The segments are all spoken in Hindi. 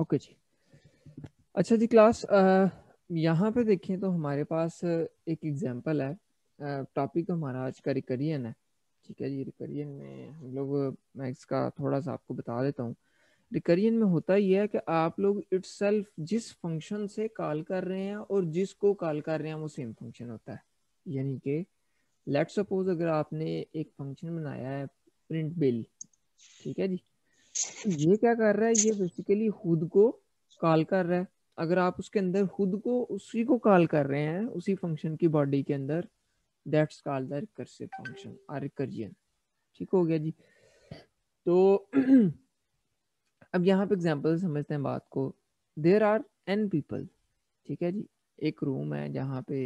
ओके जी अच्छा जी क्लास यहाँ पे देखिए तो हमारे पास एक एग्जांपल है टॉपिक हमारा आज का रिकरियन है ठीक है जी रिकरियन में हम लोग मैं इसका थोड़ा सा आपको बता देता हूँ रिकरियन में होता ही है कि आप लोग इट्स जिस फंक्शन से कॉल कर रहे हैं और जिसको कॉल कर रहे हैं वो सेम फंक्शन होता है यानी कि लेट सपोज अगर आपने एक फंक्शन बनाया है प्रिंट बिल ठीक है जी ये क्या कर रहा है ये बेसिकली खुद को कॉल कर रहा है अगर आप उसके अंदर खुद को उसी को कॉल कर रहे हैं उसी फंक्शन की बॉडी के अंदर that's called the recursive function or recursion ठीक हो गया जी तो अब यहाँ पे एग्जाम्पल समझते हैं बात को देर आर एन पीपल ठीक है जी एक रूम है जहाँ पे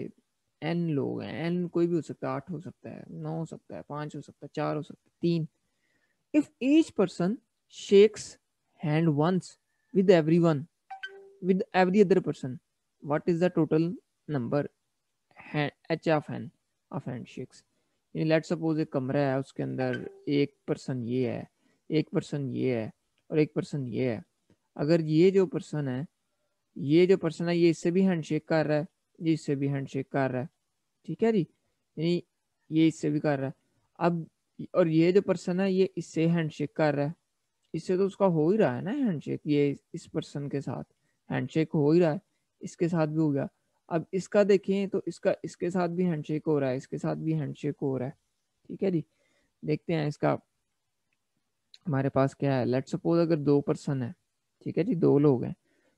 एन लोग हैं एन कोई भी हो सकता है आठ हो सकता है नौ हो सकता है पाँच हो सकता है चार हो सकता है तीन if each person shakes hand once with everyone, with every other person. What is the total number? h of hand of handshakes. यानी let's suppose ek kamra hai uske andar ek person ye hai ek person ye hai aur ek person ye hai agar ye jo person hai ये जो पर्सन है ये इससे भी हैंडशेक कर रहा है ये इससे भी हैंडशेक कर रहा है ठीक है जी यानी ये इससे भी कर रहा है अब और ये जो पर्सन है ये इससे हैंडशेक कर रहा है इससे तो उसका हो ही रहा है ना हैंडशेक ये इस पर्सन के साथ हैंडशेक हो ही रहा है इसके साथ भी हो गया अब इसका देखें तो इसका इसके साथ भी हैंडशेक हो रहा है इसके साथ भी हैंडशेक हो रहा है ठीक है जी देखते हैं इसका हमारे पास क्या है लेट सपोज अगर दो पर्सन है ठीक है जी दो लोग हैं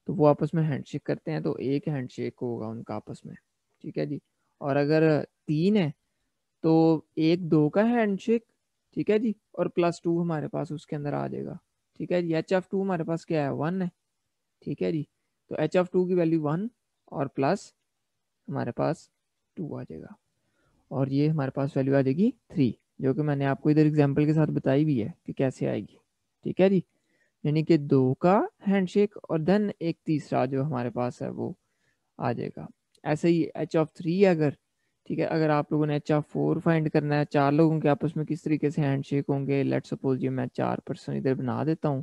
तो वो आपस में हैंडशेक करते हैं तो एक हैंडशेक होगा उनका आपस में ठीक है जी और अगर तीन है तो एक दो का हैंडशेक ठीक है जी और प्लस टू हमारे पास उसके अंदर आ जाएगा ठीक है जी एच ऑफ टू हमारे पास क्या है वन है ठीक है जी तो एच ऑफ टू की वैल्यू वन और प्लस हमारे पास टू आ जाएगा और ये हमारे पास वैल्यू आ जाएगी थ्री जो कि मैंने आपको इधर एग्जाम्पल के साथ बताई भी है कि कैसे आएगी ठीक है जी यानी कि दो का हैंडशेक और देन एक तीसरा जो हमारे पास है वो आ जाएगा ऐसे ही एच ऑफ थ्री अगर ठीक है अगर आप लोगों ने अच्छा फोर फाइंड करना है चार लोगों के आपस में किस तरीके से हैंडशेक होंगे लेट सपोज ये मैं चार पर्सन इधर बना देता हूँ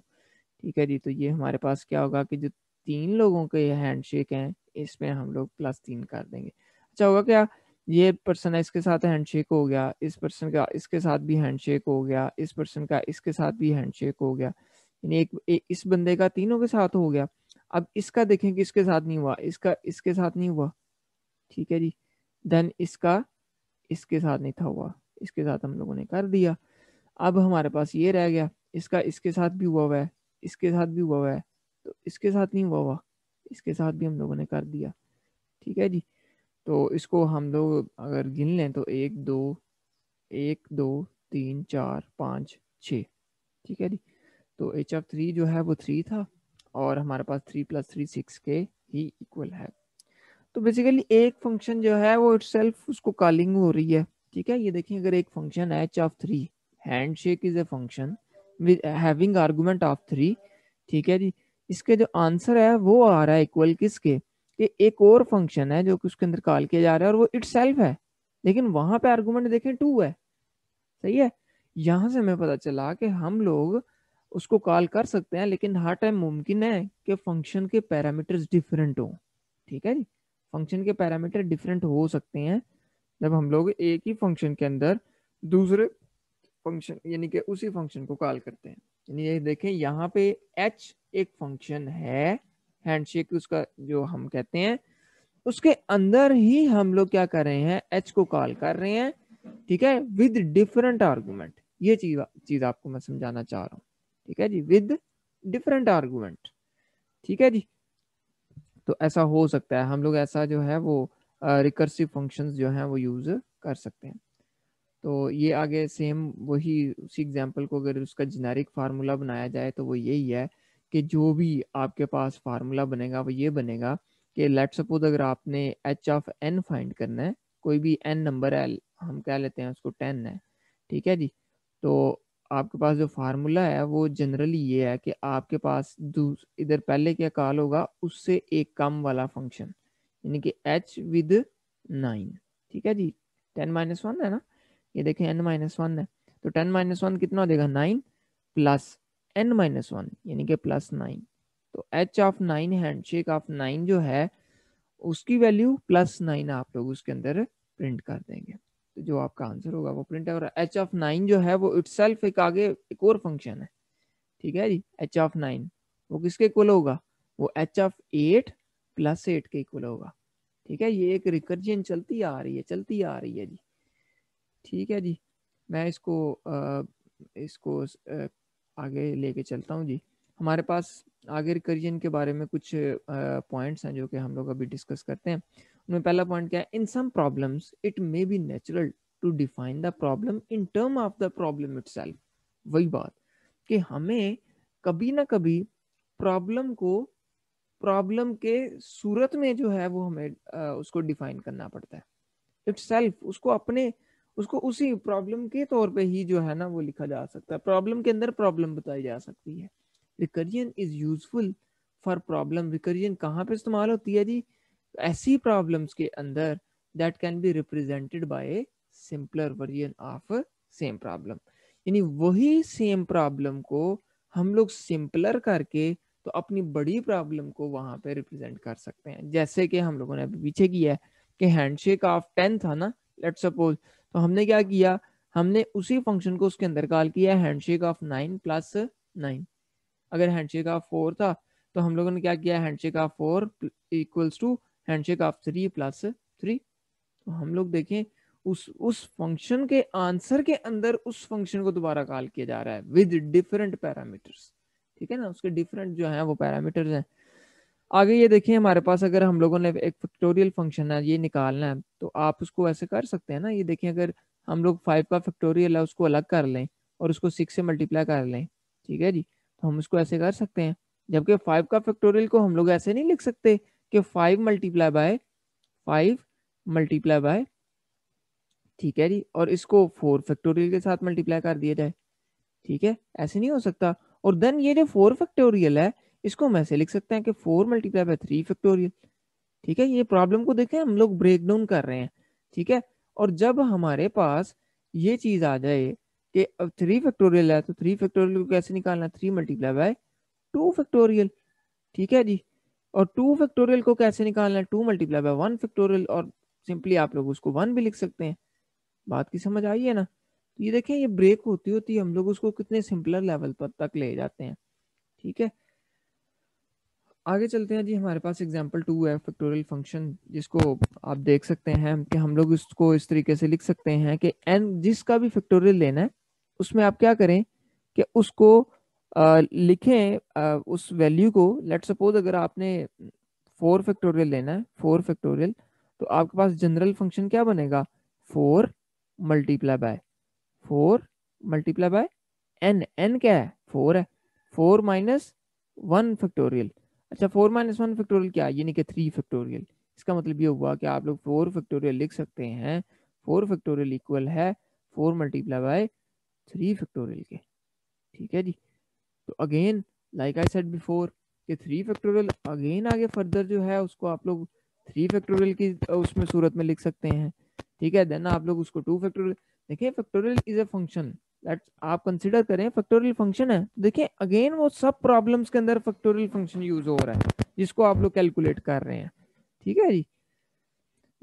ठीक है जी तो ये हमारे पास क्या होगा कि जो तीन लोगों के हैंडशेक हैं इसमें हम लोग प्लस तीन कर देंगे अच्छा होगा क्या ये पर्सन है इसके साथ हैंडशेक हो गया इस पर्सन का इसके साथ भी हैंडशेक हो गया इस पर्सन का इसके साथ भी हैंडशेक हो गया यानी एक, एक इस बंदे का तीनों के साथ हो गया अब इसका देखें कि इसके साथ नहीं हुआ इसका इसके साथ नहीं हुआ ठीक है जी देन इसका इसके साथ नहीं था हुआ इसके साथ हम लोगों ने कर दिया अब हमारे पास ये रह गया इसका इसके साथ भी हुआ हुआ है इसके साथ भी हुआ हुआ है तो इसके साथ नहीं हुआ हुआ इसके साथ भी हम लोगों ने कर दिया ठीक है जी तो इसको हम लोग अगर गिन लें तो एक दो एक दो तीन चार पाँच छ ठीक है जी तो एच ऑफ थ्री जो है वो थ्री था और हमारे पास थ्री प्लस थ्री सिक्स के ही इक्वल है तो बेसिकली एक फंक्शन जो है वो इट उसको कॉलिंग हो रही है ठीक है ये देखिए अगर एक फंक्शन है H of three hand shake is a function having argument of three ठीक है जी इसके जो आंसर है वो आ रहा है इक्वल किसके कि एक और फंक्शन है जो कि उसके अंदर कॉल किया जा रहा है और वो इट है लेकिन वहां पे आर्गूमेंट देखें टू है सही है यहाँ से हमें पता चला कि हम लोग उसको कॉल कर सकते हैं लेकिन हर टाइम मुमकिन है कि फंक्शन के पैरामीटर्स डिफरेंट हों ठीक है जी फंक्शन के पैरामीटर डिफरेंट हो सकते हैं जब हम लोग एक ही फंक्शन के अंदर दूसरे फंक्शन यानी कि उसी फंक्शन को कॉल करते हैं यानी ये देखें यहाँ पे एच एक फंक्शन है हैंडशेक उसका जो हम कहते हैं उसके अंदर ही हम लोग क्या कर रहे हैं एच को कॉल कर रहे हैं ठीक है विद डिफरेंट आर्गूमेंट ये चीज चीज आपको मैं समझाना चाह रहा हूँ ठीक है जी विद डिफरेंट आर्गूमेंट ठीक है जी तो ऐसा हो सकता है हम लोग ऐसा जो है वो रिकर्सिव uh, फंक्शंस जो हैं वो यूज़ कर सकते हैं तो ये आगे सेम वही उसी एग्जांपल को अगर उसका जेनेरिक फार्मूला बनाया जाए तो वो यही है कि जो भी आपके पास फार्मूला बनेगा वो ये बनेगा कि लेट सपोज अगर आपने एच ऑफ एन फाइंड करना है कोई भी एन नंबर है हम कह लेते हैं उसको टेन है ठीक है जी तो आपके पास जो फार्मूला है वो जनरली ये है कि आपके पास इधर पहले क्या काल होगा उससे एक कम वाला फंक्शन यानी कि एच विद नाइन ठीक है जी टेन माइनस वन है ना ये देखें एन माइनस वन है तो टेन माइनस वन कितना देगा nine plus N minus one यानी कि प्लस नाइन तो H of nine hand shake of nine जो है उसकी वैल्यू प्लस नाइन आप लोग उसके अंदर प्रिंट कर देंगे तो जो आपका आंसर होगा वो प्रिंट और एच ऑफ नाइन जो है वो इट्स एक आगे एक और फंक्शन है ठीक है जी एच ऑफ नाइन वो किसके इक्वल होगा वो H of eight plus eight के इक्वल होगा ठीक है ये एक रिकर्जन चलती आ रही है चलती आ रही है जी ठीक है जी मैं इसको आ, इसको आ, आगे लेके चलता हूँ जी हमारे पास आगे रिकर्जन के बारे में कुछ पॉइंट्स हैं जो कि हम लोग अभी डिस्कस करते हैं उनमें पहला पॉइंट क्या है in some problems it may be natural to define the problem in term of the problem itself वही बात कि हमें कभी ना कभी प्रॉब्लम को प्रॉब्लम के सूरत में जो है वो हमें आ, उसको डिफाइन करना पड़ता है इट उसको अपने उसको उसी प्रॉब्लम के तौर पे ही जो है ना वो लिखा जा सकता है प्रॉब्लम के अंदर प्रॉब्लम बताई जा सकती है recursion is useful for problem recursion कहाँ पे इस्तेमाल होती है जी ऐसी प्रॉब्लम्स के अंदर that can be represented by a simpler version of same problem यानी वही सेम प्रॉब्लम को हम लोग सिंपलर करके तो अपनी बड़ी प्रॉब्लम को वहां पे रिप्रेजेंट कर सकते हैं जैसे कि हम लोगों ने अभी पीछे किया है कि हैंडशेक ऑफ टेन था ना लेट सपोज तो हमने क्या किया हमने उसी फंक्शन को उसके अंदर कॉल किया handshake of nine plus nine अगर हैंडशेक ऑफ फोर था तो हम लोगों ने क्या किया handshake of four equals to handshake of three plus three तो हम लोग देखें उस उस फंक्शन के आंसर के अंदर उस फंक्शन को दोबारा कॉल किया जा रहा है विद डिफरेंट पैरामीटर्स ठीक है ना उसके डिफरेंट जो है वो पैरामीटर्स हैं आगे ये देखिए हमारे पास अगर हम लोगों ने एक फैक्टोरियल फंक्शन है ये निकालना है तो आप उसको ऐसे कर सकते हैं ना ये देखिए अगर हम लोग फाइव का फैक्टोरियल है उसको अलग कर लें और उसको सिक्स से मल्टीप्लाई कर लें ठीक है जी तो हम उसको ऐसे कर सकते हैं जबकि फाइव का फैक्टोरियल को हम लोग ऐसे नहीं लिख सकते कि five multiply by five multiply by ठीक है जी और इसको फोर फैक्टोरियल के साथ मल्टीप्लाई कर दिया जाए ठीक है ऐसे नहीं हो सकता और देन ये जो फोर फैक्टोरियल है इसको हम ऐसे लिख सकते हैं कि four multiply by three factorial ठीक है ये प्रॉब्लम को देखें हम लोग ब्रेक डाउन कर रहे हैं ठीक है और जब हमारे पास ये चीज आ जाए कि अब थ्री फैक्टोरियल है तो थ्री फैक्टोरियल को कैसे निकालना three multiply by two factorial ठीक है जी और टू फैक्टोरियल को कैसे निकालना है two multiply by one factorial और सिंपली आप लोग उसको वन भी लिख सकते हैं बात की समझ आई है ना तो ये देखें ये ब्रेक होती होती है हम लोग उसको कितने सिंपलर लेवल पर तक ले जाते हैं ठीक है आगे चलते हैं जी हमारे पास एग्जाम्पल टू है फैक्टोरियल फंक्शन जिसको आप देख सकते हैं कि हम लोग इसको इस तरीके से लिख सकते हैं कि एन जिसका भी फैक्टोरियल लेना है उसमें आप क्या करें कि उसको लिखें उस वैल्यू को लेट सपोज अगर आपने फोर फैक्टोरियल लेना है फोर फैक्टोरियल तो आपके पास जनरल फंक्शन क्या बनेगा four multiply by four multiply by N N क्या है फोर है फोर माइनस वन फैक्टोरियल अच्छा फोर माइनस वन फैक्टोरियल क्या है यानी कि थ्री फैक्टोरियल इसका मतलब ये हुआ कि आप लोग फोर फैक्टोरियल लिख सकते हैं फोर फैक्टोरियल इक्वल है four multiply by three factorial के ठीक है जी तो again like I said before कि थ्री फैक्टोरियल अगेन आगे फर्दर जो है उसको आप लोग थ्री फैक्टोरियल की उसमें सूरत में लिख सकते हैं ठीक है देन आप लोग उसको टू फैक्टोरियल देखिए factorial is a function let's आप कंसिडर करें फैक्टोरियल फंक्शन है देखिए अगेन वो सब प्रॉब्लम्स के अंदर फैक्टोरियल फंक्शन यूज हो रहा है जिसको आप लोग कैलकुलेट कर रहे हैं ठीक है जी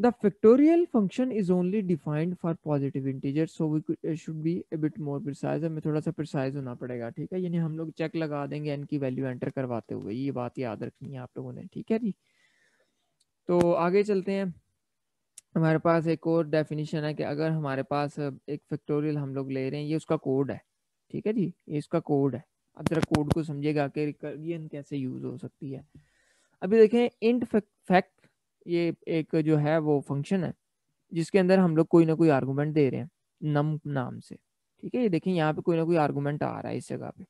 the factorial function is only defined for positive integers so we could, uh, should be a bit more precise हमें थोड़ा सा precise होना पड़ेगा ठीक है यानी हम लोग चेक लगा देंगे n की वैल्यू एंटर करवाते हुए ये बात याद रखनी है आप लोगों ने ठीक है जी तो आगे चलते हैं हमारे पास एक और डेफिनेशन है कि अगर हमारे पास uh, एक फैक्टोरियल हम लोग ले रहे हैं ये उसका कोड है ठीक है जी ये इसका कोड है अब जरा कोड को समझिएगा कि रिकर्जन कैसे यूज हो सकती है अभी देखें इंट फैक्ट ये एक जो है वो फंक्शन है जिसके अंदर हम लोग कोई ना कोई आर्गूमेंट दे रहे हैं नम नाम से ठीक है ये देखें यहाँ पे कोई ना कोई आर्गूमेंट आ रहा है इस जगह पे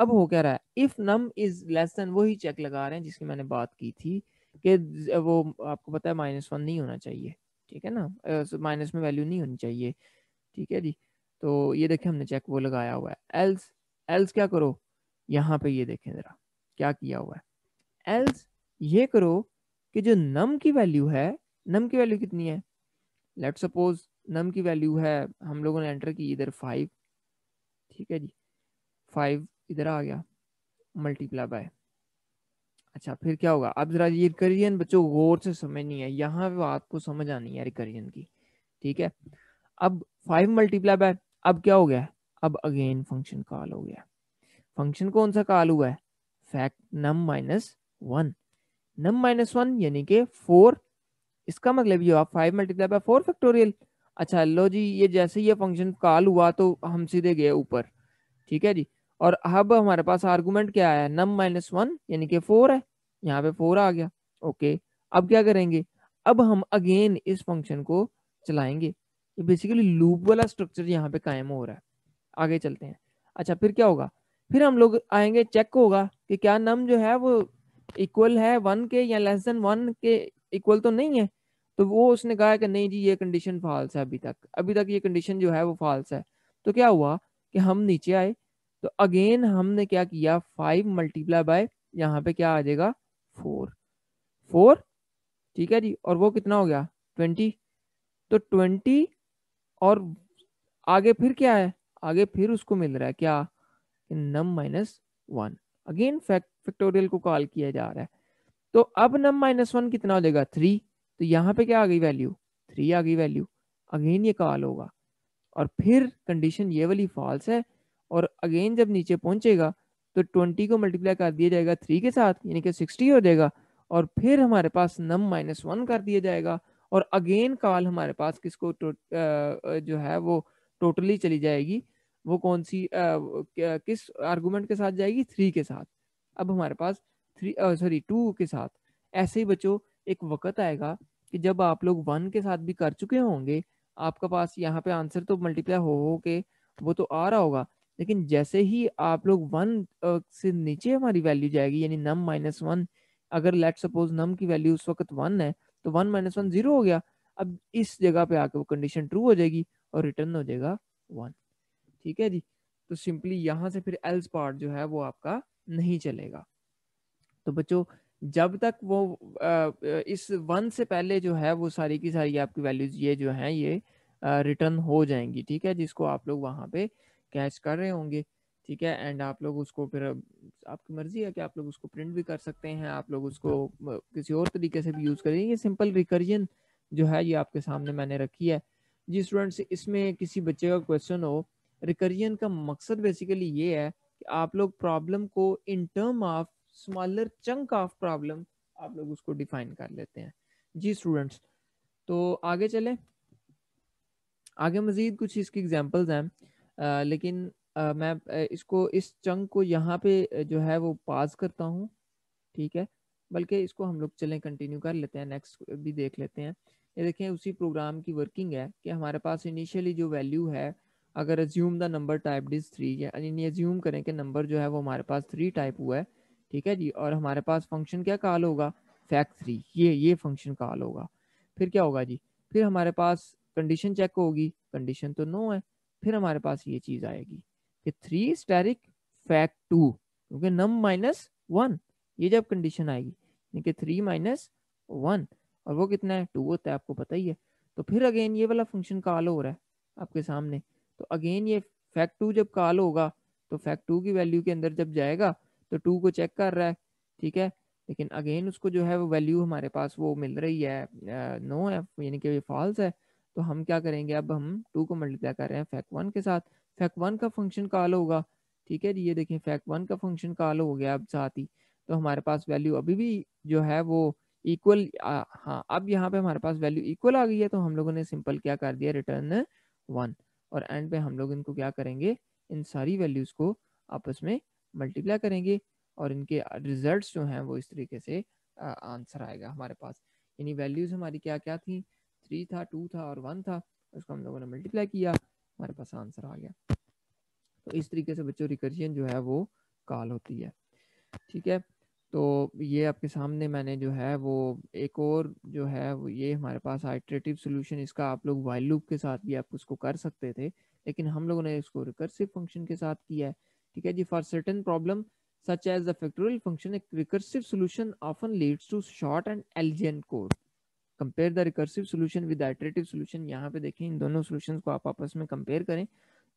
अब हो क्या रहा है if num is less than वही चेक लगा रहे हैं जिसकी मैंने बात की थी कि वो आपको पता है माइनस वन नहीं होना चाहिए ठीक है ना माइनस में वैल्यू नहीं होनी चाहिए ठीक है जी तो ये देखें हमने चेक वो लगाया हुआ है एल्स एल्स क्या करो यहाँ पे ये देखें जरा क्या किया हुआ है एल्स ये करो कि जो नम की वैल्यू है नम की वैल्यू कितनी है लेट सपोज नम की वैल्यू है हम लोगों ने एंटर की इधर फाइव ठीक है जी फाइव इधर आ गया मल्टीप्लाई बाय अच्छा फिर क्या होगा अब जरा ये रिकरियन बच्चों गौर से नहीं है यहाँ पे आपको समझ आनी है रिकरियन की ठीक है अब फाइव मल्टीप्लाई बाय अब क्या हो गया अब अगेन फंक्शन कॉल हो गया फंक्शन कौन सा कॉल हुआ है fact num minus one num minus one यानी के फोर इसका मतलब ये हुआ five multiply by four factorial अच्छा लो जी ये जैसे ये फंक्शन कॉल हुआ तो हम सीधे गए ऊपर ठीक है जी और अब हमारे पास आर्गूमेंट क्या आया नम माइनस वन यानी कि फोर है यहाँ पे फोर आ गया ओके अब क्या करेंगे अब हम अगेन इस फंक्शन को चलाएंगे ये बेसिकली लूप वाला स्ट्रक्चर यहाँ पे कायम हो रहा है आगे चलते हैं अच्छा फिर क्या होगा फिर हम लोग आएंगे चेक होगा कि क्या नम जो है वो इक्वल है वन के या लेस देन वन के इक्वल तो नहीं है तो वो उसने कहा कि नहीं जी ये कंडीशन फॉल्स है अभी तक अभी तक ये कंडीशन जो है वो फॉल्स है तो क्या हुआ कि हम नीचे आए तो अगेन हमने क्या किया फाइव मल्टीप्लाई बाय यहाँ पे क्या आ जाएगा फोर फोर ठीक है जी और वो कितना हो गया ट्वेंटी तो ट्वेंटी और आगे फिर क्या है आगे फिर उसको मिल रहा है क्या num minus one again fact factorial को कॉल किया जा रहा है तो अब नम माइनस वन कितना हो जाएगा थ्री तो यहाँ पे क्या आ गई वैल्यू थ्री आ गई वैल्यू अगेन ये कॉल होगा और फिर कंडीशन ये वाली फॉल्स है और अगेन जब नीचे पहुंचेगा तो ट्वेंटी को मल्टीप्लाई कर दिया जाएगा थ्री के साथ यानी कि सिक्सटी हो जाएगा और फिर हमारे पास नम माइनस वन कर दिया जाएगा और अगेन कॉल हमारे पास किसको तो, जो है वो टोटली चली जाएगी वो कौन सी आ, किस आर्गूमेंट के साथ जाएगी थ्री के साथ अब हमारे पास थ्री सॉरी टू के साथ ऐसे ही बच्चों एक वक्त आएगा कि जब आप लोग वन के साथ भी कर चुके होंगे आपका पास यहाँ पे आंसर तो मल्टीप्लाई हो हो के वो तो आ रहा होगा लेकिन जैसे ही आप लोग वन से नीचे हमारी वैल्यू जाएगी यानी नम माइनस वन अगर लेट सपोज नम की वैल्यू उस वक्त वन है तो वन माइनस वन जीरो हो गया अब इस जगह पे आके वो कंडीशन ट्रू हो जाएगी और रिटर्न हो जाएगा वन ठीक है जी तो सिंपली यहाँ से फिर एल्स पार्ट जो है वो आपका नहीं चलेगा तो बच्चों जब तक वो इस वन से पहले जो है वो सारी की सारी आपकी वैल्यूज ये जो है ये रिटर्न हो जाएंगी ठीक है जिसको आप लोग वहाँ पे कैच कर रहे होंगे ठीक है एंड आप लोग उसको फिर आपकी मर्जी है कि आप लोग उसको प्रिंट भी कर सकते हैं आप लोग उसको किसी और तरीके से भी यूज़ करेंगे सिंपल रिकर्जन जो है ये आपके सामने मैंने रखी है जी स्टूडेंट्स इसमें किसी बच्चे का क्वेश्चन हो रिकर्जन का मकसद बेसिकली ये है आप लोग प्रॉब्लम को in term of smaller chunk of problem आप लोग उसको डिफाइन कर लेते हैं जी स्टूडेंट्स तो आगे चले आगे मज़ीद कुछ इसकी एग्जाम्पल्स हैं लेकिन आ, मैं इसको इस चंक को यहाँ पे जो है वो पास करता हूँ ठीक है बल्कि इसको हम लोग चलें कंटिन्यू कर लेते हैं नेक्स्ट भी देख लेते हैं ये देखें उसी प्रोग्राम की वर्किंग है कि हमारे पास इनिशियली जो वैल्यू है अगर assume the number type this three यानी एज्यूम करें कि नंबर जो है वो हमारे पास थ्री टाइप हुआ है ठीक है जी और हमारे पास फंक्शन क्या कॉल होगा फैक्ट थ्री ये ये फंक्शन कॉल होगा फिर क्या होगा जी फिर हमारे पास कंडीशन चेक होगी कंडीशन तो नो है फिर हमारे पास ये चीज़ आएगी कि थ्री स्टेरिक फैक्ट टू क्योंकि नम माइनस वन ये जब कंडीशन आएगी यानी कि थ्री माइनस वन और वो कितना है टू होता है आपको पता ही है तो फिर अगेन ये वाला फंक्शन कॉल हो रहा है आपके सामने तो अगेन ये फैक्ट टू जब कॉल होगा तो फैक्ट टू की वैल्यू के अंदर जब जाएगा तो टू को चेक कर रहा है ठीक है लेकिन अगेन उसको जो है वो वैल्यू हमारे पास वो मिल रही है नो है यानी कि ये फॉल्स है तो हम क्या करेंगे अब हम टू को मल्टीप्लाई कर रहे हैं फैक्ट वन के साथ फैक्ट वन का फंक्शन कॉल होगा ठीक है ये देखें फैक्ट वन का फंक्शन कॉल हो गया अब साथ ही तो हमारे पास वैल्यू अभी भी जो है वो इक्वल हाँ अब यहाँ पे हमारे पास वैल्यू इक्वल आ गई है तो हम लोगों ने सिंपल क्या कर दिया रिटर्न वन और एंड पे हम लोग इनको क्या करेंगे इन सारी वैल्यूज़ को आपस में मल्टीप्लाई करेंगे और इनके रिजल्ट्स जो हैं वो इस तरीके से आंसर आएगा हमारे पास यानी वैल्यूज़ हमारी क्या क्या थी थ्री था टू था और वन था उसको हम लोगों ने मल्टीप्लाई किया हमारे पास आंसर आ गया तो इस तरीके से बच्चों रिकर्जन जो है वो कॉल होती है ठीक है तो ये आपके सामने मैंने जो है वो एक और जो है वो ये हमारे पास आइट्रेटिव सॉल्यूशन इसका आप लोग वाइल लूप के साथ भी आप उसको कर सकते थे लेकिन हम लोगों ने इसको रिकर्सिव फंक्शन के साथ किया है ठीक है जी for certain problem such as the factorial function एक recursive solution often leads to short and elegant code compare the recursive solution with iterative solution यहाँ पे देखें इन दोनों सोल्यूशन को आप आपस में कंपेयर करें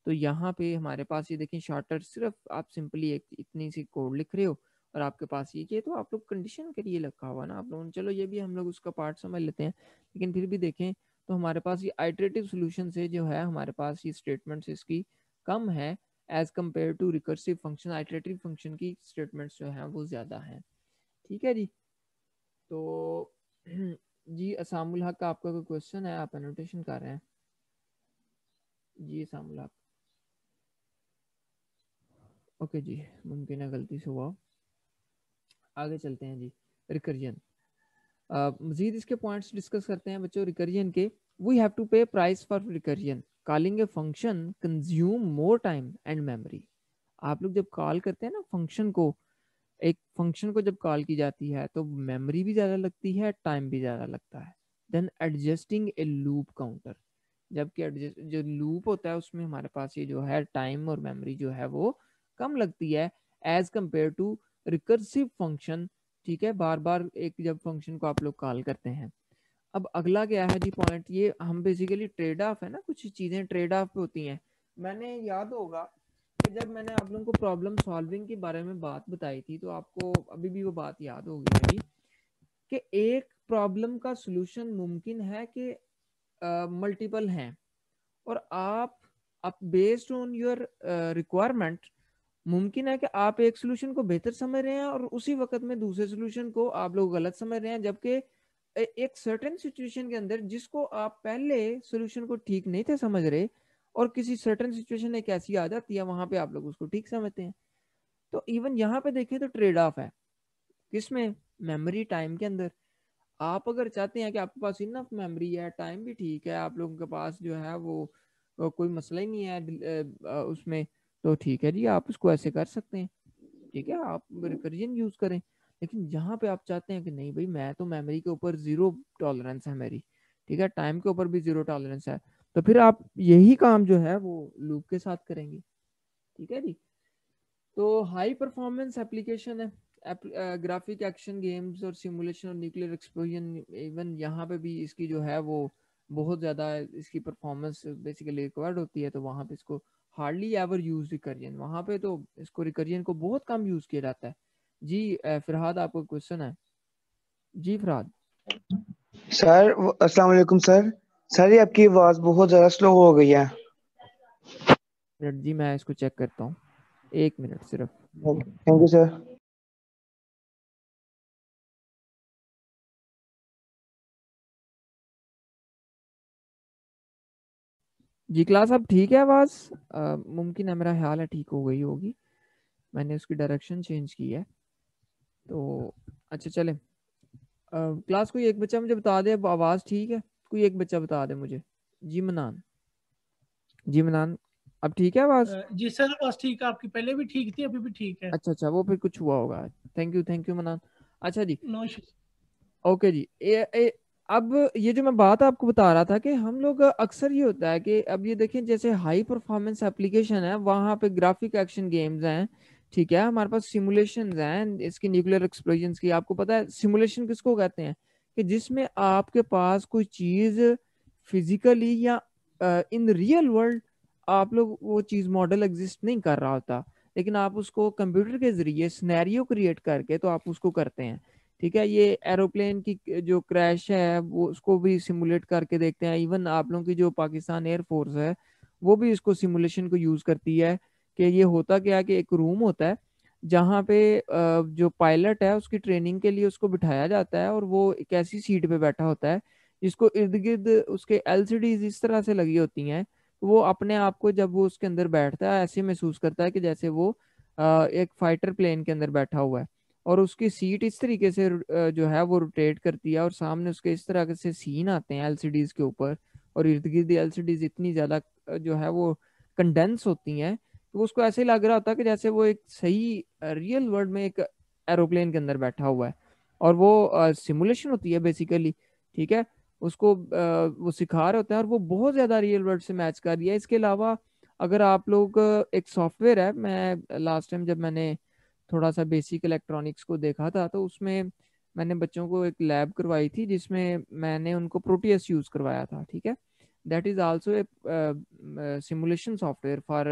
तो यहाँ पे हमारे पास ये देखें शॉर्टर सिर्फ आप सिंपली एक इतनी सी कोड लिख रहे हो और आपके पास ये किए तो आप लोग कंडीशन के लिए लगा हुआ ना आप लोगों चलो ये भी हम लोग उसका पार्ट समझ लेते हैं लेकिन फिर भी देखें तो हमारे पास ये आइट्रेटिव सोल्यूशन से जो है हमारे पास ये स्टेटमेंट्स इसकी कम है as compare to recursive function iterative function की स्टेटमेंट्स जो हैं वो ज़्यादा हैं ठीक है जी तो जी असामुल हक का आपका कोई क्वेश्चन है आप एनोटेशन कर रहे हैं जी असामुल हक ओके जी मुमकिन है गलती से हुआ आगे चलते हैं जी रिकर्जन मजीद इसके पॉइंट्स डिस्कस करते हैं बच्चों रिकर्जन के we have to pay price for recursion calling a function consume more time and memory आप लोग जब कॉल करते हैं ना फंक्शन को एक फंक्शन को जब कॉल की जाती है तो मेमोरी भी ज़्यादा लगती है टाइम भी ज़्यादा लगता है then adjusting a loop counter जबकि जो लूप होता है उसमें हमारे पास ये जो है टाइम और मेमोरी जो है वो कम लगती है as compare to recursive function ठीक है बार बार एक जब फंक्शन को आप लोग कॉल करते हैं अब अगला क्या है जी पॉइंट ये हम बेसिकली ट्रेड ऑफ है ना कुछ चीज़ें ट्रेड ऑफ होती हैं मैंने याद होगा कि जब मैंने आप लोगों को प्रॉब्लम सॉल्विंग के बारे में बात बताई थी तो आपको अभी भी वो बात याद होगी मेरी कि एक प्रॉब्लम का सोल्यूशन मुमकिन है कि मल्टीपल हैं और आप आप बेस्ड ऑन योर रिक्वायरमेंट मुमकिन है कि आप एक सोल्यूशन को बेहतर समझ रहे हैं और उसी वक्त में दूसरे सोल्यूशन को आप लोग गलत समझ रहे हैं जबकि एक सर्टेन सिचुएशन के अंदर जिसको आप पहले सोल्यूशन को ठीक नहीं थे समझ रहे और किसी सर्टेन सिचुएशन एक ऐसी आ जाती है वहां पे आप लोग उसको ठीक समझते हैं तो इवन यहाँ पे देखें तो ट्रेड ऑफ है किसमें मेमोरी टाइम के अंदर आप अगर चाहते हैं कि आपके पास इनफ मेमोरी है टाइम भी ठीक है आप लोगों के पास जो है वो कोई मसला ही नहीं है उसमें तो ठीक है जी आप उसको ऐसे कर सकते हैं ठीक है आप रिकर्जन यूज करें लेकिन यहाँ पे आप चाहते हैं कि नहीं भाई मैं तो मेमोरी के ऊपर जीरो टॉलरेंस है मेरी ठीक है टाइम के ऊपर भी जीरो टॉलरेंस है तो फिर आप यही काम जो है वो लूप के साथ करेंगे ठीक है जी तो हाई परफॉर्मेंस एप्लीकेशन है ग्राफिक एक्शन गेम्स और सिमुलेशन और न्यूक्लियर एक्सप्लोजन इवन यहाँ पे भी इसकी जो है वो बहुत ज़्यादा इसकी परफॉर्मेंस बेसिकली रिक्वायर्ड होती है तो वहाँ पे इसको हार्डली एवर यूज रिकरियन वहाँ पे तो इसको रिकरियन को बहुत कम यूज किया जाता है जी फिरहाद आपका क्वेश्चन है जी फिरहाद सर अस्सलाम वालेकुम सर सर ये आपकी आवाज बहुत ज्यादा स्लो हो गई है मिनट जी मैं इसको चेक करता हूँ एक मिनट सिर्फ थैंक यू सर जी क्लास अब ठीक है आवाज़ मुमकिन है मेरा ख्याल है ठीक हो गई होगी मैंने उसकी डायरेक्शन चेंज की है तो अच्छा चले क्लास कोई एक बच्चा मुझे बता दे अब आवाज़ ठीक है कोई एक बच्चा बता दे मुझे जी मनान जी मनान अब ठीक है आवाज़ जी सर आवाज़ ठीक है आपकी पहले भी ठीक थी अभी भी ठीक है अच्छा अच्छा वो फिर कुछ हुआ होगा थैंक यू थैंक यू मनान अच्छा जी ओके जी ए, ए, अब ये जो मैं बात आपको बता रहा था कि हम लोग अक्सर ये होता है कि अब ये देखें जैसे हाई परफॉर्मेंस एप्लीकेशन है वहां पे ग्राफिक एक्शन गेम्स हैं ठीक है हमारे पास सिमुलेशन हैं इसकी न्यूक्लियर एक्सप्लोजन की आपको पता है सिमुलेशन किसको कहते हैं कि जिसमें आपके पास कोई चीज फिजिकली या इन रियल वर्ल्ड आप लोग वो चीज मॉडल एग्जिस्ट नहीं कर रहा होता लेकिन आप उसको कंप्यूटर के जरिए स्नैरियो क्रिएट करके तो आप उसको करते हैं ठीक है ये एरोप्लेन की जो क्रैश है वो उसको भी सिमुलेट करके देखते हैं इवन आप लोगों की जो पाकिस्तान एयरफोर्स है वो भी इसको सिमुलेशन को यूज करती है कि ये होता क्या कि एक रूम होता है जहाँ पे जो पायलट है उसकी ट्रेनिंग के लिए उसको बिठाया जाता है और वो एक ऐसी सीट पे बैठा होता है जिसको इर्द गिर्द उसके एल इस तरह से लगी होती हैं तो वो अपने आप को जब वो उसके अंदर बैठता है ऐसे महसूस करता है कि जैसे वो एक फाइटर प्लेन के अंदर बैठा हुआ है और उसकी सीट इस तरीके से जो है वो रोटेट करती है और सामने उसके इस तरह से सीन आते हैं एलसीडीज के ऊपर और इर्द गिर्द एलसीडीज इतनी ज्यादा जो है वो कंडेंस होती हैं तो उसको ऐसे ही लग रहा होता है कि जैसे वो एक सही रियल वर्ल्ड में एक एरोप्लेन के अंदर बैठा हुआ है और वो सिमुलेशन होती है बेसिकली ठीक है उसको वो सिखा रहे होते हैं और वो बहुत ज्यादा रियल वर्ल्ड से मैच कर रही है इसके अलावा अगर आप लोग एक सॉफ्टवेयर है मैं लास्ट टाइम जब मैंने थोड़ा सा बेसिक इलेक्ट्रॉनिक्स को देखा था तो उसमें मैंने बच्चों को एक लैब करवाई थी जिसमें मैंने उनको प्रोटीएस यूज करवाया था ठीक है that is also a simulation software for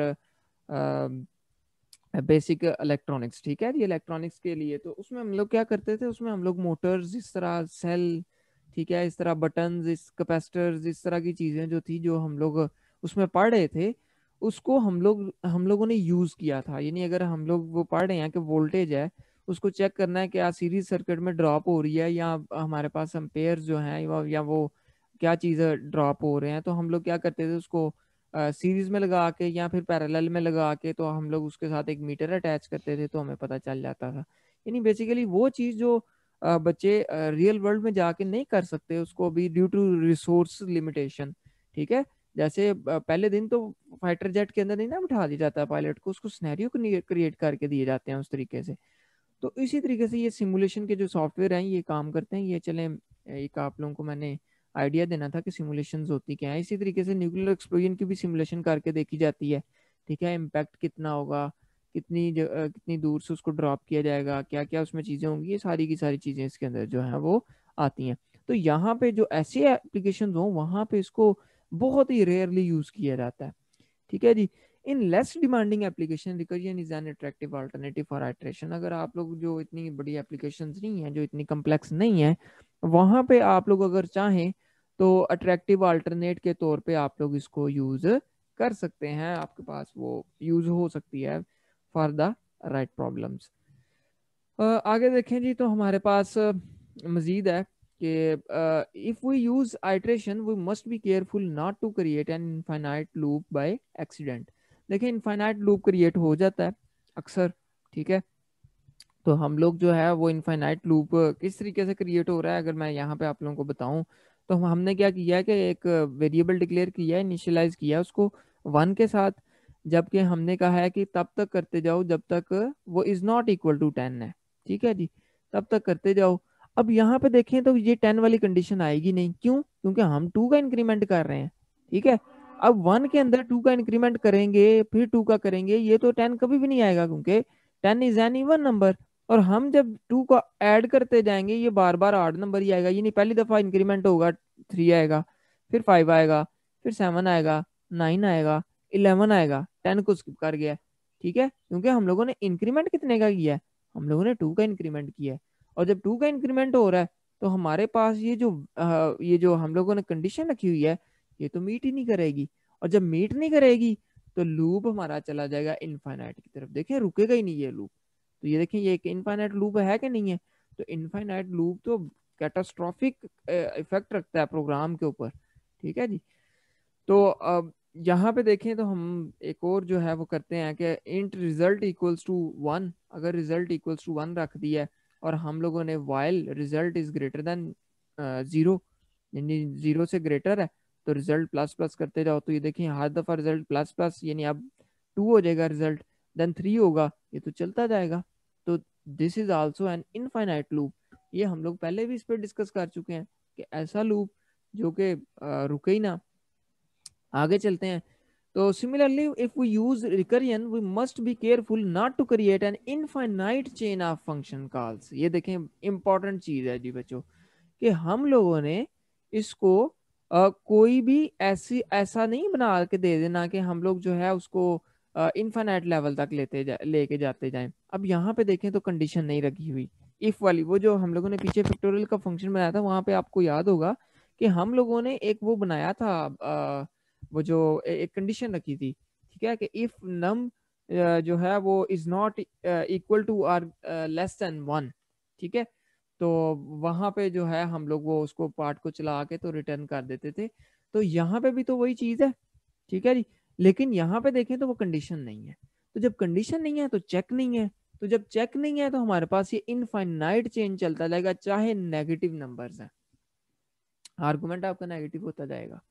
basic electronics ठीक है ये इलेक्ट्रॉनिक्स के लिए तो उसमें हम लोग क्या करते थे उसमें हम लोग मोटर्स इस तरह सेल ठीक है इस तरह बटन इस कैपेसिटर्स इस तरह की चीज़ें जो थी जो हम लोग उसमें पढ़ रहे थे उसको हम लोग हम लोगों ने यूज किया था यानी अगर हम लोग वो पढ़ रहे हैं कि वोल्टेज है उसको चेक करना है कि आज सीरीज सर्किट में ड्रॉप हो रही है या हमारे पास पेयर जो हैं या वो क्या चीज़ ड्रॉप हो रहे हैं तो हम लोग क्या करते थे उसको सीरीज में लगा के या फिर पैरेलल में लगा के तो हम लोग उसके साथ एक मीटर अटैच करते थे तो हमें पता चल जाता था यानी बेसिकली वो चीज़ जो बच्चे रियल वर्ल्ड में जाके नहीं कर सकते उसको अभी ड्यू टू रिसोर्स लिमिटेशन ठीक है जैसे पहले दिन तो फाइटर जेट के अंदर नहीं ना बिठा दिया जाता पायलट को उसको स्नैरियो क्रिएट करके दिए जाते हैं उस तरीके से तो इसी तरीके से ये सिमुलेशन के जो सॉफ्टवेयर हैं ये काम करते हैं ये चले एक आप लोगों को मैंने आइडिया देना था कि सिमुलेशन होती क्या है इसी तरीके से न्यूक्लियर एक्सप्लोजन की भी सिमुलेशन करके देखी जाती है ठीक है इम्पैक्ट कितना होगा कितनी कितनी दूर से उसको ड्रॉप किया जाएगा क्या क्या उसमें चीज़ें होंगी ये सारी की सारी चीज़ें इसके अंदर जो है वो आती हैं तो यहाँ पे जो ऐसे एप्लीकेशन हों वहाँ पे इसको बहुत ही रेयरली यूज किया जाता है ठीक है जी in less demanding application recursion is an attractive alternative for iteration अगर आप लोग जो इतनी बड़ी एप्लीकेशन नहीं है जो इतनी कम्प्लेक्स नहीं है वहां पे आप लोग अगर चाहें तो अट्रैक्टिव अल्टरनेट के तौर पे आप लोग इसको यूज कर सकते हैं आपके पास वो यूज हो सकती है फॉर द राइट प्रॉब्लम्स आगे देखें जी तो हमारे पास मज़ीद है कि if we use iteration we must be careful not to create an infinite loop by accident देखिए इनफाइनाइट लूप क्रिएट हो जाता है अक्सर ठीक है तो हम लोग जो है वो इनफाइनाइट लूप किस तरीके से क्रिएट हो रहा है अगर मैं यहाँ पे आप लोगों को बताऊँ तो हम हमने क्या किया है कि एक वेरिएबल डिक्लेयर किया है इनिशलाइज किया है उसको वन के साथ जबकि हमने कहा है कि तब तक करते जाओ जब तक वो is not equal to ten है ठीक है जी तब तक करते जाओ अब यहाँ पे देखें तो ये टेन वाली कंडीशन आएगी नहीं क्यों क्योंकि हम टू का इंक्रीमेंट कर रहे हैं ठीक है अब वन के अंदर टू का इंक्रीमेंट करेंगे फिर टू का करेंगे ये तो टेन कभी भी नहीं आएगा क्योंकि ten is an even number और हम जब टू को ऐड करते जाएंगे ये बार बार आठ नंबर ही आएगा ये नहीं पहली दफा इंक्रीमेंट होगा थ्री आएगा फिर फाइव आएगा फिर सेवन आएगा नाइन आएगा इलेवन आएगा टेन को स्किप कर गया ठीक है क्योंकि हम लोगों ने इंक्रीमेंट कितने का किया है हम लोगों ने टू का इंक्रीमेंट किया है और जब टू का इंक्रीमेंट हो रहा है तो हमारे पास ये जो आ, ये जो हम लोगों ने कंडीशन रखी हुई है ये तो मीट ही नहीं करेगी और जब मीट नहीं करेगी तो लूप हमारा चला जाएगा इनफाइनाइट की तरफ देखें रुकेगा ही नहीं ये लूप तो ये देखें ये इनफाइनाइट लूप है कि नहीं है तो इनफाइनाइट लूप तो कैटास्ट्रॉफिक इफेक्ट रखता है प्रोग्राम के ऊपर ठीक है जी तो अब यहाँ पे देखें तो हम एक और जो है वो करते हैं कि int result equals to one अगर रिजल्ट इक्वल्स टू वन रख दिया है और हम लोगों ने while result is greater than zero यानी जीरो से ग्रेटर है तो रिजल्ट प्लस प्लस करते जाओ तो ये देखिए हर दफ़ा रिजल्ट प्लस प्लस यानी अब टू हो जाएगा रिजल्ट देन थ्री होगा ये तो चलता जाएगा तो this is also an infinite loop ये हम लोग पहले भी इस पर डिस्कस कर चुके हैं कि ऐसा लूप जो कि रुके ही ना आगे चलते हैं तो similarly if we use recursion we must be careful not to create an infinite chain of function calls ये देखें इंपॉर्टेंट चीज है जी बच्चों कि हम लोगों ने इसको आ, कोई भी ऐसी ऐसा नहीं बना के दे देना कि हम लोग जो है उसको इनफाइनाइट लेवल तक लेते जा, लेके जाते जाएं अब यहाँ पे देखें तो कंडीशन नहीं रखी हुई इफ वाली वो जो हम लोगों ने पीछे फैक्टोरियल का फंक्शन बनाया था वहां पे आपको याद होगा कि हम लोगों ने एक वो बनाया था आ, वो जो एक कंडीशन रखी थी ठीक है कि इफ नम जो है वो is not equal to or less than one ठीक है तो वहां पे जो है हम लोग वो उसको पार्ट को चला के तो रिटर्न कर देते थे तो यहाँ पे भी तो वही चीज है ठीक है जी लेकिन यहाँ पे देखें तो वो कंडीशन नहीं है तो जब कंडीशन नहीं है तो चेक नहीं है तो जब चेक नहीं है तो हमारे पास ये इनफाइनाइट चेंज चलता जाएगा चाहे नेगेटिव नंबर्स है आर्गुमेंट आपका नेगेटिव होता जाएगा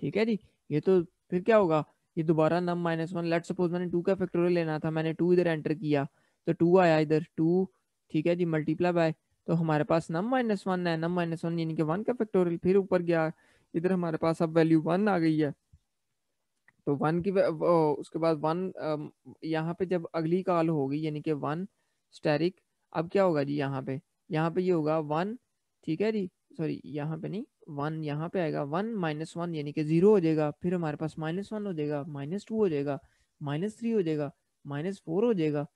ठीक है जी ये तो फिर क्या होगा ये दोबारा num minus one let suppose मैंने टू का फैक्टोरियल लेना था मैंने टू इधर एंटर किया तो टू आया इधर टू ठीक है जी मल्टीप्लाई बाय तो हमारे पास नम माइनस वन है नम माइनस वन यानी कि वन का फैक्टोरियल फिर ऊपर गया इधर हमारे पास अब वैल्यू वन आ गई है तो वन की उसके बाद वन यहाँ पे जब अगली कॉल होगी यानी कि वन स्टेरिक अब क्या होगा जी यहाँ पे यहाँ पे ये यह होगा वन ठीक है जी सॉरी यहाँ पे नहीं वन यहाँ पे आएगा वन माइनस वन यानी कि जीरो हो जाएगा फिर हमारे पास माइनस वन हो जाएगा माइनस टू हो जाएगा माइनस थ्री हो जाएगा माइनस फोर हो जाएगा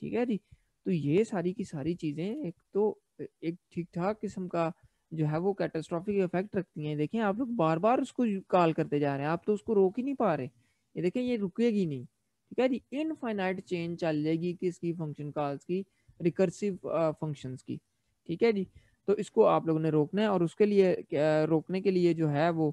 ठीक है जी तो ये सारी की सारी चीजें एक तो एक ठीक ठाक किस्म का जो है वो कैटेस्ट्रॉफिक इफेक्ट रखती हैं देखें आप लोग बार बार उसको कॉल करते जा रहे हैं आप तो उसको रोक ही नहीं पा रहे ये देखें ये रुकेगी नहीं ठीक है जी इनफाइनाइट चेंज चल जाएगी किसकी फंक्शन कॉल्स की रिकर्सिव फंक्शंस की ठीक है जी तो इसको आप लोगों ने रोकना है और उसके लिए रोकने के लिए जो है वो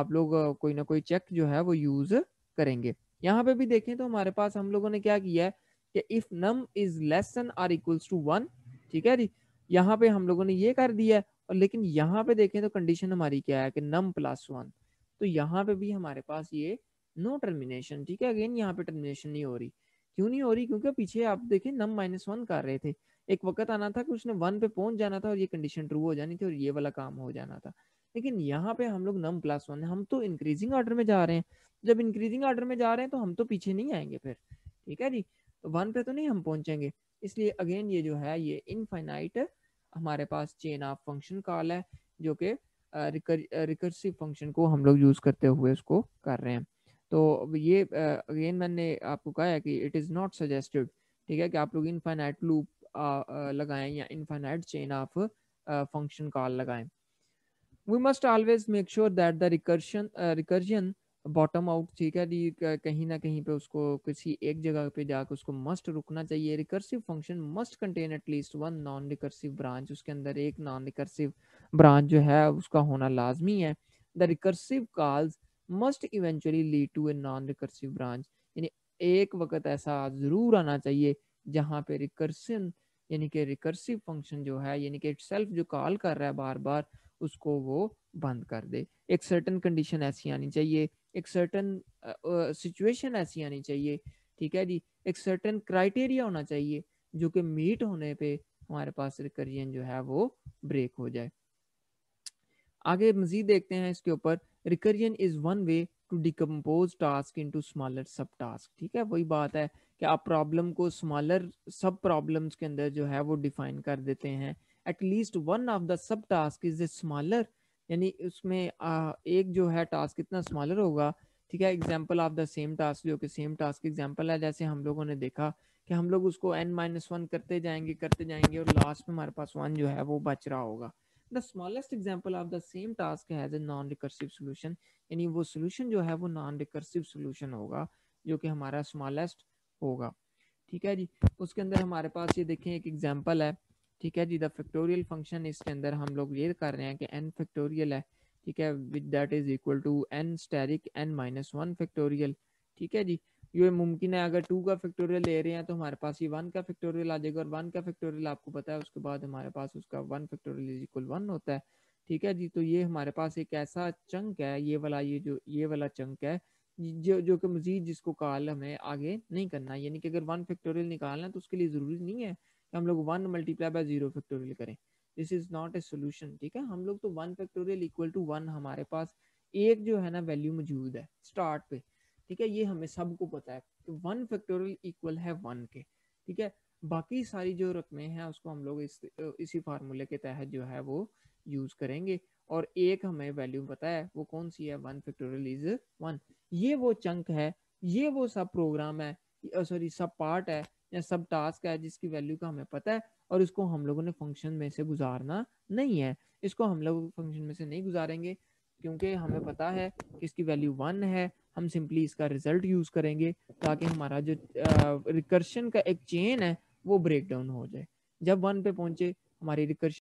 आप लोग कोई ना कोई चेक जो है वो यूज करेंगे यहाँ पे भी देखें तो हमारे पास हम लोगों ने क्या किया है कि if num is less than or equals to one ठीक है जी यहाँ पे हम लोगों ने ये कर दिया है और लेकिन यहाँ पे देखें तो कंडीशन हमारी क्या है कि नम प्लस वन तो यहाँ पे भी हमारे पास ये नो टर्मिनेशन ठीक है अगेन यहाँ पे टर्मिनेशन नहीं हो रही क्यों नहीं हो रही क्योंकि पीछे आप देखें नम माइनस वन कर रहे थे एक वक्त आना था कि उसने वन पे पहुंच जाना था और ये कंडीशन ट्रू हो जानी थी और ये वाला काम हो जाना था लेकिन यहाँ पे हम लोग नम प्लस वन है हम तो इंक्रीजिंग ऑर्डर में जा रहे हैं जब इंक्रीजिंग ऑर्डर में जा रहे हैं तो हम तो पीछे नहीं आएंगे फिर ठीक है जी तो वन पे तो नहीं हम पहुंचेंगे इसलिए अगेन ये जो है ये इनफाइनाइट हमारे पास चेन ऑफ फंक्शन कॉल है जो कि रिकर्सिव फंक्शन को हम लोग यूज़ करते हुए उसको कर रहे हैं तो ये अगेन मैंने आपको कहा है कि इट इज़ नॉट सजेस्टेड ठीक है कि आप लोग इनफाइनाइट लूप लगाएं या infinite chain of function call लगाएं we must always make sure that the recursion recursion bottom out ठीक है जी कहीं ना कहीं पे उसको किसी एक जगह पे जाकर उसको मस्ट रुकना चाहिए recursive function must contain at least one non recursive branch उसके अंदर एक नॉन रिकर्सिव ब्रांच जो है उसका होना लाजमी है the recursive calls must eventually lead to a non recursive branch यानी एक वक्त ऐसा जरूर आना चाहिए जहाँ पे रिकर्सन यानी कि रिकर्सिव फंक्शन जो है यानी कि इटसेल्फ जो कॉल कर रहा है बार बार उसको वो बंद कर दे एक सर्टन कंडीशन ऐसी आनी चाहिए एक सर्टन सिचुएशन ऐसी आनी चाहिए ठीक है जी एक सर्टन क्राइटेरिया होना चाहिए जो कि मीट होने पे हमारे पास रिकर्जन जो है वो ब्रेक हो जाए आगे मजीद देखते हैं इसके ऊपर recursion is one way to decompose task into smaller subtask ठीक है वही बात है कि आप प्रॉब्लम को स्मॉलर सब प्रॉब्लम्स के अंदर जो है वो डिफाइन कर देते हैं at least one of the subtask is a smaller यानी उसमें एक जो है टास्क इतना स्मॉलर होगा ठीक है example of the same task जो कि सेम टास्क एग्जाम्पल है जैसे हम लोगों ने देखा कि हम लोग उसको एन माइनस वन करते जाएंगे करते जाएंगे और लास्ट में हमारे पास वन जो है वो बच रहा होगा the smallest example of the same task has a non recursive solution यानी वो सोल्यूशन जो है वो नॉन रिकर्सिव सोल्यूशन होगा जो कि हमारा स्मॉलेस्ट होगा ठीक है जी उसके अंदर हमारे पास ये देखें एक एग्जाम्पल है ठीक है जी द फैक्टोरियल फंक्शन इसके अंदर हम लोग ये कर रहे हैं कि एन फैक्टोरियल है ठीक है with that is equal to n asterisk n minus one factorial ठीक है जी ये मुमकिन है अगर टू का फैक्टोरियल ले रहे हैं तो हमारे पास ये वन का फैक्टोरियल आ जाएगा और वन का फैक्टोरियल आपको पता है उसके बाद हमारे पास उसका one factorial is equal one होता है ठीक है जी तो ये हमारे पास एक ऐसा चंक है ये वाला ये जो ये वाला चंक है जो जो कि मजीद जिसको काल हमें आगे नहीं करना यानी कि अगर वन फैक्टोरियल निकालना है तो उसके लिए ज़रूरी नहीं है कि हम लोग one multiply by zero factorial करें this is not a solution ठीक है हम लोग तो one factorial equal to one हमारे पास एक जो है ना वैल्यू मौजूद है स्टार्ट पे ठीक है ये हमें सबको पता है कि वन फैक्टोरियल इक्वल है वन के ठीक है बाकी सारी जो रकमें हैं उसको हम लोग इस इसी फार्मूले के तहत जो है वो यूज़ करेंगे और एक हमें वैल्यू पता है वो कौन सी है वन फैक्टोरियल इज वन ये वो चंक है ये वो सब प्रोग्राम है सॉरी सब पार्ट है या सब टास्क है जिसकी वैल्यू का हमें पता है और इसको हम लोगों ने फंक्शन में से गुजारना नहीं है इसको हम लोग फंक्शन में से नहीं गुजारेंगे क्योंकि हमें पता है कि इसकी वैल्यू वन है हम सिंपली इसका रिजल्ट यूज करेंगे ताकि हमारा जो रिकर्शन का एक चेन है वो ब्रेक डाउन हो जाए जब वन पे पहुंचे हमारी रिकर्शन